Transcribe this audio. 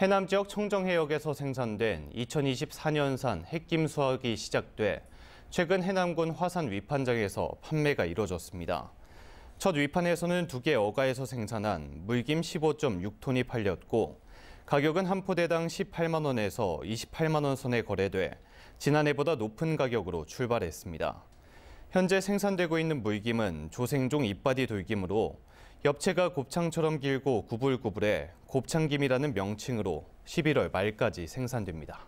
해남 지역 청정해역에서 생산된 2024년산 핵김 수확이 시작돼 최근 해남군 화산 위판장에서 판매가 이뤄졌습니다. 첫 위판에서는 두 개 어가에서 생산한 물김 15.6톤이 팔렸고 가격은 한 포대당 18만 원에서 28만 원 선에 거래돼 지난해보다 높은 가격으로 출발했습니다. 현재 생산되고 있는 물김은 조생종 잎바디 돌김으로 엽채가 곱창처럼 길고 구불구불해 곱창김이라는 명칭으로 11월 말까지 생산됩니다.